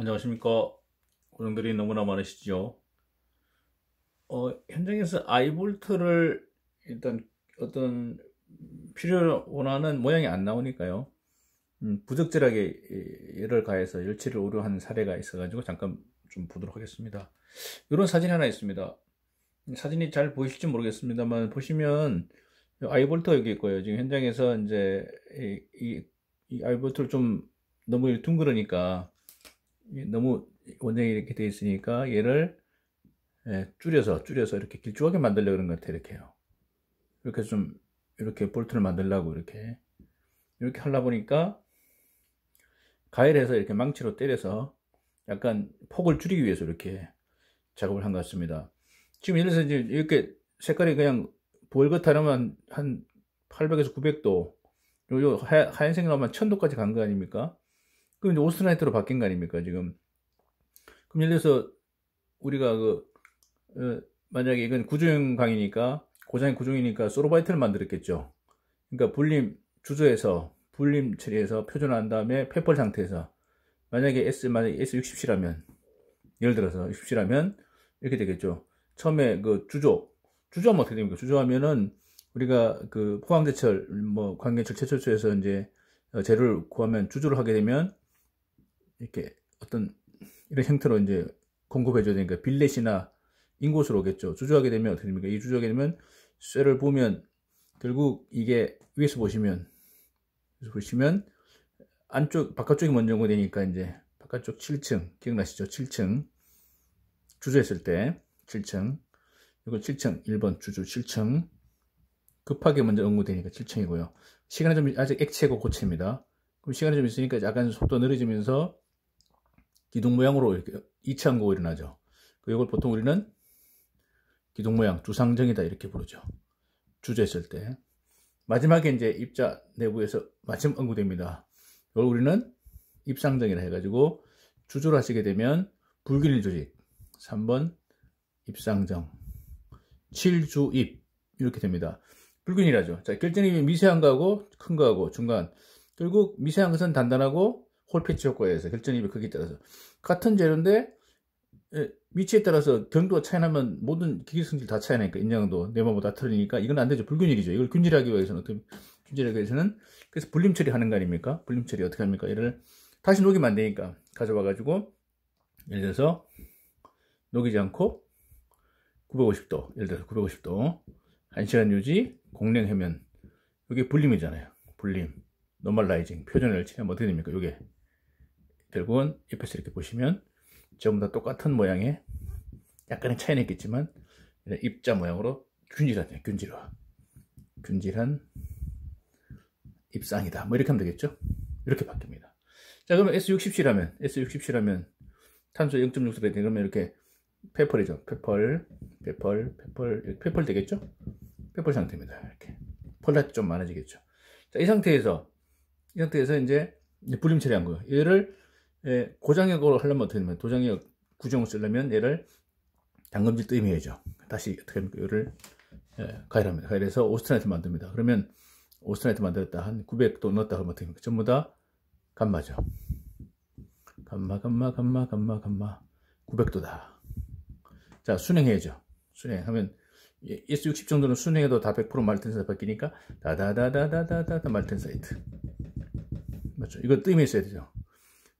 안녕하십니까. 고정들이 너무나 많으시죠. 어, 현장에서 아이볼트를 일단 어떤 필요로 원하는 모양이 안 나오니까요. 음, 부적절하게 열을 예, 가해서 열치를 오류한 사례가 있어가지고 잠깐 좀 보도록 하겠습니다. 이런 사진 하나 있습니다. 음, 사진이 잘 보이실지 모르겠습니다만 보시면 아이볼트가 여기 있고요. 지금 현장에서 이제 이, 이, 이 아이볼트를 좀 너무 둥그러니까 너무 원형이 이렇게 돼 있으니까 얘를 예, 줄여서 줄여서 이렇게 길쭉하게 만들려고 그런 것 같아요 이렇게요 이렇게 좀 이렇게 볼트를 만들려고 이렇게 이렇게 하려 보니까 가열해서 이렇게 망치로 때려서 약간 폭을 줄이기 위해서 이렇게 작업을 한 것 같습니다 지금 예를 들어서 이제 이렇게 색깔이 그냥 볼긋하려면 한 800에서 900도 요하얀색이나오면 1000도까지 간 거 아닙니까 그럼 이제 오스트라이트로 바뀐 거 아닙니까, 지금. 그럼 예를 들어서 우리가 그, 어, 만약에 이건 구조형 강이니까, 고장이 구조이니까 소로바이트를 만들었겠죠. 그러니까 불림 주소에서 불림 처리해서 표준화한 다음에 페벌 상태에서 만약에 S 만약에 S60C라면 예를 들어서 60C라면 이렇게 되겠죠. 처음에 그 주조 주조하면 어떻게 됩니까? 주조하면은 우리가 그 포항제철 뭐 관계철 제철소에서 이제 어, 재료를 구하면 주조를 하게 되면 이렇게 어떤 이런 형태로 이제 공급해줘야 되니까 빌렛이나 인곳으로 오겠죠. 주저하게 되면 어떻게 됩니까? 이 주저하게 되면 쇠를 보면 결국 이게 위에서 보시면 위에서 보시면 안쪽 바깥쪽이 먼저 온 되니까 이제 바깥쪽 7층 기억나시죠? 7층 주저했을 때 7층 이거 7층 1번 주주 7층 급하게 먼저 응고되니까 7층이고요. 시간이 좀 아직 액체고 고체입니다. 그럼 시간이 좀 있으니까 약간 속도 느려지면서 기둥 모양으로 이렇게 2차 항구가 일어나죠. 그 이걸 보통 우리는 기둥 모양, 주상정이다 이렇게 부르죠. 주저했을 때. 마지막에 이제 입자 내부에서 마침 응구됩니다. 이걸 우리는 입상정이라 해가지고 주조를 하시게 되면 불균일 조직 3번 입상정 7주입 이렇게 됩니다. 불균이라죠. 자, 결정이 미세한 거하고 큰 거하고 중간 결국 미세한 것은 단단하고 홀패치효과에서 결정입이 크기 따라서 같은 재료인데 예, 위치에 따라서 경도가 차이나면 모든 기기 성질 다 차이나니까 인장도 내마보다 틀리니까 이건 안 되죠 불균일이죠 이걸 균질하기 위해서는 어떻게 균질하기 위해서는 그래서 불림 처리하는 거 아닙니까 불림 처리 어떻게 합니까 얘를 다시 녹이면 안 되니까 가져와 가지고 예를 들어서 녹이지 않고 950도 예를 들어서 950도 1시간 유지 공냉 해면 이게 불림이잖아요 불림 노멀라이징 표준 열치하 어떻게 됩니까 이게 결국은 옆에서 이렇게 보시면 전부 다 똑같은 모양의 약간의 차이는 있겠지만 입자 모양으로 균질하죠 균질화 균질한 입상이다 뭐 이렇게 하면 되겠죠 이렇게 바뀝니다 자 그러면 S60C라면 S60C라면 탄소 0.6 레딩 그러면 이렇게 페펄이죠 페펄 페펄 페펄 페펄 되겠죠 페펄 상태입니다 이렇게 펄라티 좀 많아지겠죠 자 이 상태에서 이 상태에서 이제 불림 처리한 거예요 얘를 예, 고장역으로 하려면 어떻게 되면 도장역 구정을 쓰려면 얘를 당금질 뜸해야죠 다시 어떻게 합니까? 얘를 예, 가열합니다. 가열해서 오스트라이트 만듭니다. 그러면 오스트라이트 만들었다 한 900도 넣었다 하면 어떻게 합니까? 전부 다 감마죠. 감마 감마 감마 감마 감마 900도다. 자 순행해야죠. 순행하면 예, S60 정도는 순행해도 다 100%말텐사이 바뀌니까 다다다다다다다 말텐사이트 맞죠? 이거 뜸해 있어야 되죠.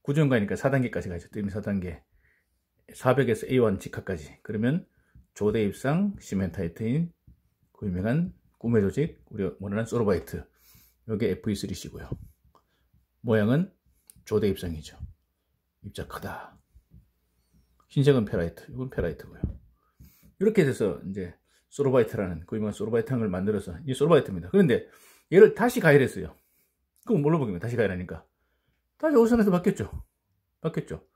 꾸준히 가니까 4단계까지 가죠. 뜨임 4단계. 400에서 A1 직하까지. 그러면 조대 입상, 시멘타이트인, 구 유명한 꿈의 조직, 우리 원하는 소로바이트. 여기 f 2 3 c 고요 모양은 조대 입상이죠. 입자 크다. 흰색은 페라이트, 이건 페라이트고요. 이렇게 돼서 이제 소로바이트라는 구 유명한 소로바이트항을 만들어서 이 소로바이트입니다. 그런데 얘를 다시 가열했어요. 그럼 뭘로 보기면 다시 가열하니까 다시 오션에서 바뀌었죠. 바뀌었죠.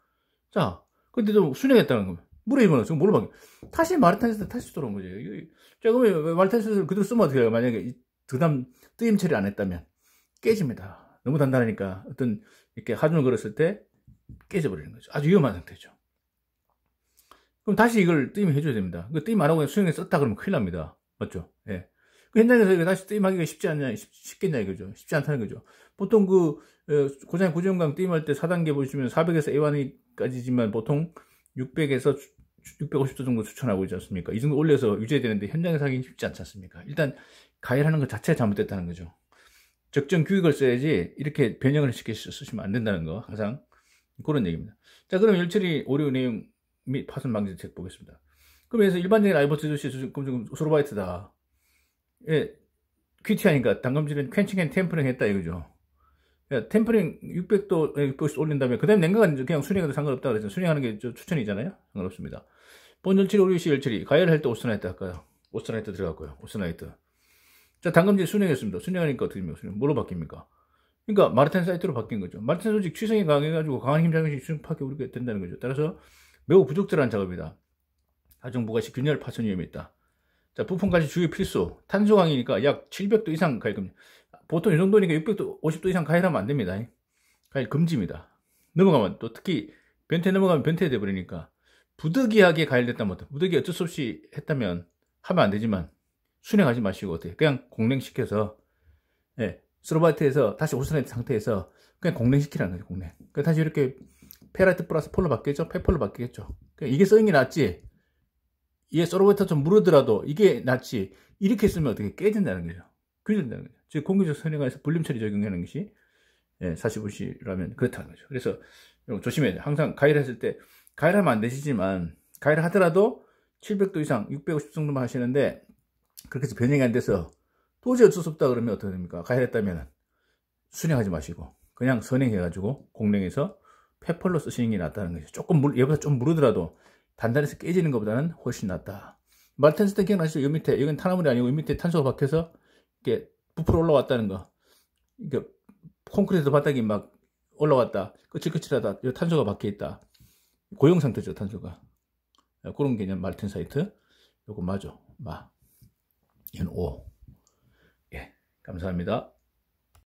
자, 근데도 순행했다는 거면 물에 입어넣어. 지금 물로 바뀌어. 다시 마르탄에서 다시 들어온 거죠. 자, 그러면 마르탄에서를 그대로 쓰면 어떻게 해요? 만약에 그 다음 뜨임 처리 안 했다면 깨집니다. 너무 단단하니까 어떤 이렇게 하중을 걸었을 때 깨져버리는 거죠. 아주 위험한 상태죠. 그럼 다시 이걸 뜨임 해줘야 됩니다. 그 뜨임 안 하고 수영에 썼다 그러면 큰일 납니다. 맞죠? 예. 그 현장에서 이거 다시 게임하기가 쉽지 않냐, 쉽, 겠냐 이거죠. 쉽지 않다는 거죠. 보통 그, 어, 고장 의 고정강 게임할 때 4단계 보시면 400에서 A1까지지만 보통 600에서 650도 정도 추천하고 있지 않습니까? 이 정도 올려서 유지되는데 현장에서 하기 쉽지 않지 않습니까? 일단 가열하는 것 자체가 잘못됐다는 거죠. 적정 규격을 써야지 이렇게 변형을 쉽게 쓰시면 안 된다는 거 항상 그런 얘기입니다. 자 그럼 열처리 오류 내용 및 파손 방지책 보겠습니다. 그럼 여기서 일반적인 라 알버트 조시 금융 소로바이트다. 예, 퀴티하니까 단검질은 퀸칭 앤 템퍼링 했다 이거죠. 예, 템퍼링 600도, 600씩 올린 다음에 그 다음에 냉각은 그냥 수냉해도 상관없다 그랬죠. 수냉하는 게 추천이잖아요. 상관없습니다. 본열치 오리시 열치리 가열할 때 오스나이트 할까요? 오스나이트 들어갔고요. 오스나이트. 자, 단검질 순냉했습니다순냉하니까 어떻게 됩니까? 수냉. 뭐로 바뀝니까? 그러니까 마르텐 사이트로 바뀐 거죠. 마르텐 조직 취성이 강해가지고 강한 힘작용이 취성 파괴 우리가 된다는 거죠. 따라서 매우 부적절한 작업이다. 아정부가시 균열 파손 위험이 있다. 자, 부품까지 주의 필수. 탄소광이니까 약 700도 이상 가열 금지. 보통 이 정도니까 600도, 50도 이상 가열하면안 됩니다. 가열 금지입니다. 넘어가면 또 특히 변태 넘어가면 변태 돼버리니까 부득이하게 가열됐다면 어때? 부득이 어쩔 수 없이 했다면 하면 안 되지만 순행하지 마시고 어떻게? 그냥 공랭시켜서 예, 스로바이트에서 다시 오스네트 상태에서 그냥 공랭시키라는 거죠, 공랭. 그 다시 이렇게 페라이트 플러스 폴로 바뀌겠죠? 페폴로 바뀌겠죠. 그냥 이게 써있는 게 낫지. 이게 서로부터좀 무르더라도 이게 낫지 이렇게 쓰면 어떻게 깨진다는 거죠. 깨진다는 거죠. 즉 공기적 선행에서 불림 처리 적용하는 것이 예, 45시라면 그렇다는 거죠. 그래서 조심해야 돼요. 항상 가열 했을 때가열 하면 안 되시지만 가열를 하더라도 700도 이상 650 정도만 하시는데 그렇게 해서 변형이 안 돼서 도저히 어쩔 수 없다 그러면 어떻게 됩니까? 가열 했다면 순행하지 마시고 그냥 선행해가지고 공랭에서 페퍼로 쓰시는 게 낫다는 거죠. 조금 물, 얘보다 좀 무르더라도 단단해서 깨지는 것보다는 훨씬 낫다. 말텐스 때 기억나시죠? 요 밑에, 여긴 탄화물이 아니고 요 밑에 탄소가 박혀서 이게 렇 부풀어 올라왔다는 거. 그러니까 콘크리트 바닥이 막 올라왔다. 끄칠끄칠하다요 탄소가 박혀 있다. 고용 상태죠, 탄소가. 예, 그런 개념 말텐 사이트. 요거 맞죠 마. 이건 오. 예. 감사합니다.